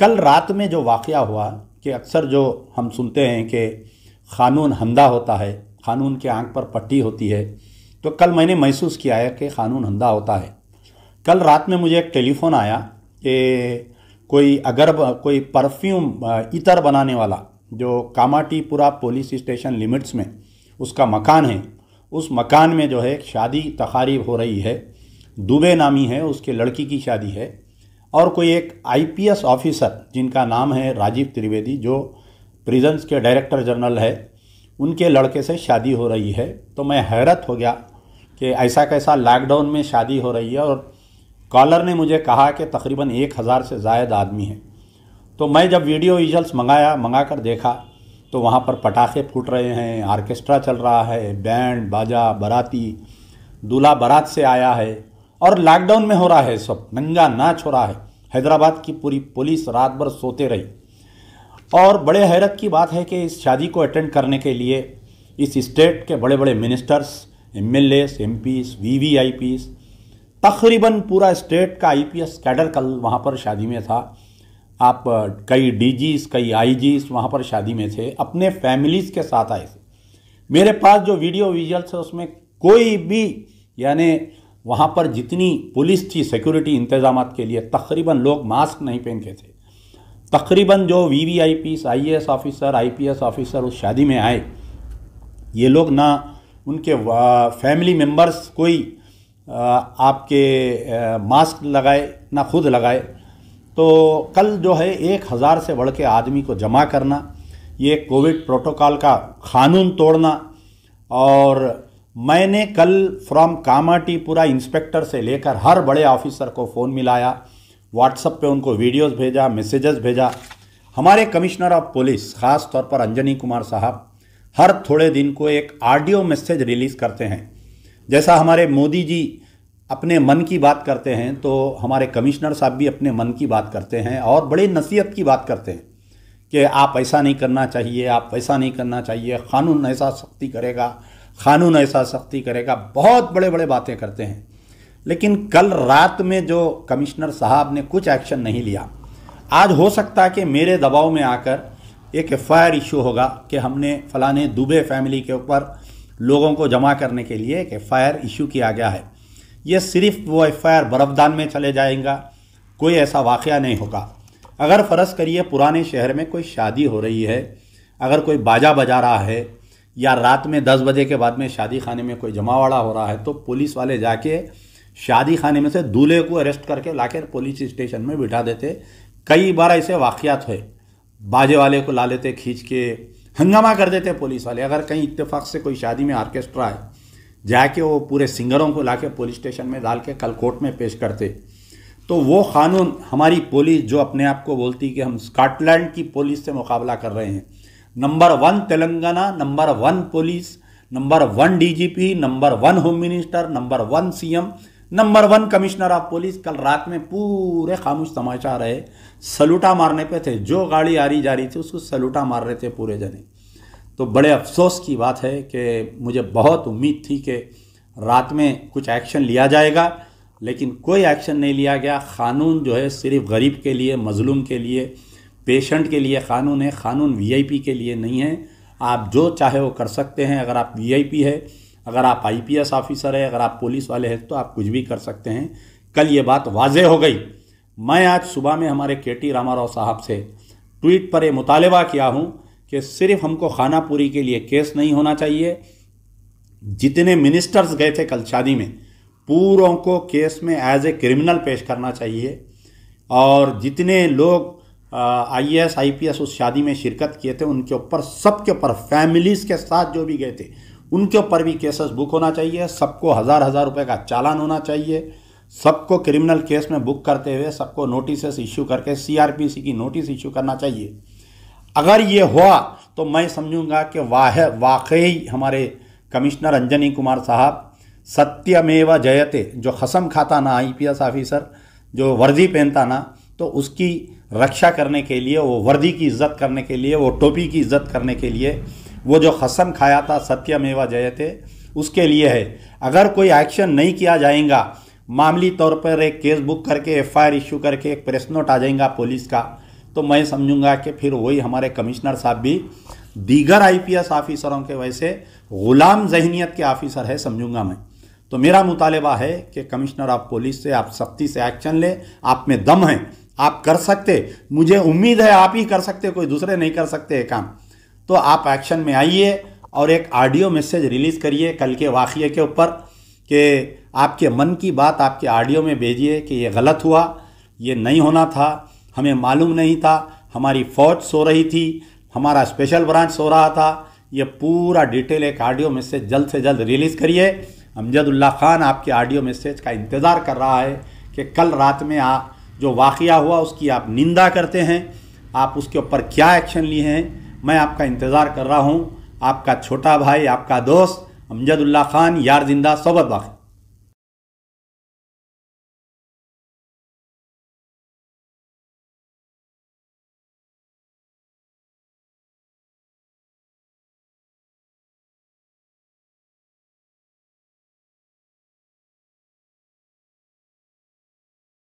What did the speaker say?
कल रात में जो वाक़ हुआ कि अक्सर जो हम सुनते हैं कि क़ानून हंदा होता है क़ानून के आंख पर पट्टी होती है तो कल मैंने महसूस किया है कि क़ानून हंदा होता है कल रात में मुझे एक टेलीफ़ोन आया कि कोई अगर कोई परफ्यूम इतर बनाने वाला जो कामाटीपुरा पुलिस स्टेशन लिमिट्स में उसका मकान है उस मकान में जो है शादी तकारीब हो रही है दुबे नामी है उसके लड़की की शादी है और कोई एक आईपीएस ऑफिसर जिनका नाम है राजीव त्रिवेदी जो प्रिजन्स के डायरेक्टर जनरल है उनके लड़के से शादी हो रही है तो मैं हैरत हो गया कि ऐसा कैसा लॉकडाउन में शादी हो रही है और कॉलर ने मुझे कहा कि तकरीबन एक हज़ार से ज़ायद आदमी हैं तो मैं जब वीडियो विजल्स मंगाया मंगा कर देखा तो वहाँ पर पटाखे फूट रहे हैं आर्केस्ट्रा चल रहा है बैंड बाजा बाराती दूल्हा बारात से आया है और लॉकडाउन में हो रहा है सब नंगा नाच हो रहा है हैदराबाद की पूरी पुलिस रात भर सोते रही और बड़े हैरत की बात है कि इस शादी को अटेंड करने के लिए इस स्टेट के बड़े बड़े ministers M L S MPs we we VVIPs तकरीबन पूरा स्टेट का आई पी एस कैडर कल वहाँ पर शादी में था आप कई डी जीस कई आई जीस वहाँ पर शादी में थे अपने फैमिलीज़ के साथ आए थे मेरे पास जो वीडियो विजुअल्स है उसमें कोई भी यानी वहाँ पर जितनी पुलिस थी सिक्योरिटी इंतजाम के लिए तकरीबन लोग मास्क नहीं पहन के थे तकरीबन जो V we I P I S officer I P S officer उस शादी में आए ये लोग ना उनके फैमिली मेम्बर्स कोई आपके मास्क लगाए ना खुद लगाए तो कल जो है एक हज़ार से बढ़ के आदमी को जमा करना ये कोविड प्रोटोकॉल का कानून तोड़ना और मैंने कल फ्रॉम कामाटीपुरा इंस्पेक्टर से लेकर हर बड़े ऑफिसर को फ़ोन मिलाया व्हाट्सएप पे उनको वीडियोस भेजा मैसेजेस भेजा हमारे कमिश्नर ऑफ पुलिस खास तौर पर अंजनी कुमार साहब हर थोड़े दिन को एक ऑडियो मैसेज रिलीज़ करते हैं जैसा हमारे मोदी जी अपने मन की बात करते हैं तो हमारे कमिश्नर साहब भी अपने मन की बात करते हैं और बड़े नसीहत की बात करते हैं कि आप ऐसा नहीं करना चाहिए आप वैसा नहीं करना चाहिए कानून ऐसा सख्ती करेगा कानून ऐसा सख्ती करेगा बहुत बड़े बड़े बातें करते हैं लेकिन कल रात में जो कमिश्नर साहब ने कुछ एक्शन नहीं लिया आज हो सकता है कि मेरे दबाव में आकर एक एफ आई इशू होगा कि हमने फलाने दुबे फैमिली के ऊपर लोगों को जमा करने के लिए एक एफ आई इशू किया गया है ये सिर्फ वो एफ आई बर्फदान में चले जाएगा कोई ऐसा वाक़ नहीं होगा अगर फ़र्ज़ करिए पुराने शहर में कोई शादी हो रही है अगर कोई बाजा बजा रहा है या रात में दस बजे के बाद में शादी खाने में कोई जमावाड़ा हो रहा है तो पुलिस वाले जाके शादी खाने में से दूल्हे को अरेस्ट करके लाकर पुलिस स्टेशन में बिठा देते कई बार ऐसे वाक़ात हुए बाजे वाले को ला लेते खींच के हंगामा कर देते पुलिस वाले अगर कहीं इत्तेफाक से कोई शादी में आर्केस्ट्रा है जाके वो पूरे सिंगरों को लाके पुलिस स्टेशन में डाल के कल कोर्ट में पेश करते तो वो कानून हमारी पुलिस जो अपने आप को बोलती कि हम स्कॉटलैंड की पुलिस से मुकाबला कर रहे हैं number one Telangana number one police number one DGP number one home minister number one CM number one commissioner of police कल रात में पूरे खामोश तमाशा रहे सलूटा मारने पे थे जो गाड़ी आ रही जा रही थी उसको सलूटा मार रहे थे पूरे जने तो बड़े अफसोस की बात है कि मुझे बहुत उम्मीद थी कि रात में कुछ एक्शन लिया जाएगा लेकिन कोई एक्शन नहीं लिया गया कानून जो है सिर्फ गरीब के लिए मज़लूम के लिए पेशेंट के लिए कानून है कानून वीआईपी के लिए नहीं है आप जो चाहे वो कर सकते हैं अगर आप वीआईपी है अगर आप आईपीएस ऑफिसर है अगर आप पुलिस वाले हैं तो आप कुछ भी कर सकते हैं कल ये बात वाजे हो गई मैं आज सुबह में हमारे के टी रामाराव साहब से ट्वीट पर ये मुतालबा किया हूँ कि सिर्फ हमको खानापुरी के लिए केस नहीं होना चाहिए जितने मिनिस्टर्स गए थे कल शादी में पूरों को केस में एज ए क्रिमिनल पेश करना चाहिए और जितने लोग I S I P S उस शादी में शिरकत किए थे उनके ऊपर सबके ऊपर फैमिलीज़ के साथ जो भी गए थे उनके ऊपर भी केसेस बुक होना चाहिए सबको हज़ार हज़ार रुपये का चालान होना चाहिए सबको क्रिमिनल केस में बुक करते हुए सबको नोटिसेस इशू करके सीआरपीसी की नोटिस इशू करना चाहिए अगर ये हुआ तो मैं समझूंगा कि वाह वाकई हमारे कमिश्नर अंजनी कुमार साहब सत्यमेव जयते जो कसम खाता ना आईपीएस ऑफिसर जो वर्दी पहनता ना तो उसकी रक्षा करने के लिए वो वर्दी की इज्जत करने के लिए वो टोपी की इज्जत करने के लिए वो जो कसम खाया था सत्यमेवा जयते उसके लिए है अगर कोई एक्शन नहीं किया जाएगा मामली तौर पर एक केस बुक करके एफआईआर इशू करके एक प्रेस नोट आ जाएगा पुलिस का तो मैं समझूंगा कि फिर वही हमारे कमिश्नर साहब भी दीगर आईपीएस ऑफिसरों के वैसे गुलाम जहनीत के ऑफिसर है समझूंगा मैं तो मेरा मुतालबा है कि कमिश्नर ऑफ पुलिस से आप सख्ती से एक्शन लें आप में दम है आप कर सकते मुझे उम्मीद है आप ही कर सकते कोई दूसरे नहीं कर सकते काम तो आप एक्शन में आइए और एक ऑडियो मैसेज रिलीज़ करिए कल के वाक़े के ऊपर कि आपके मन की बात आपके ऑडियो में भेजिए कि ये गलत हुआ ये नहीं होना था हमें मालूम नहीं था हमारी फ़ौज सो रही थी हमारा स्पेशल ब्रांच सो रहा था ये पूरा डिटेल एक ऑडियो मैसेज जल्द से जल्द रिलीज़ करिए अमजदुल्ला ख़ान आपके ऑडियो मैसेज का इंतज़ार कर रहा है कि कल रात में आ जो वाकया हुआ उसकी आप निंदा करते हैं आप उसके ऊपर क्या एक्शन लिए हैं मैं आपका इंतज़ार कर रहा हूँ आपका छोटा भाई आपका दोस्त अमजदुल्ला ख़ान यार जिंदा सोबत वाक़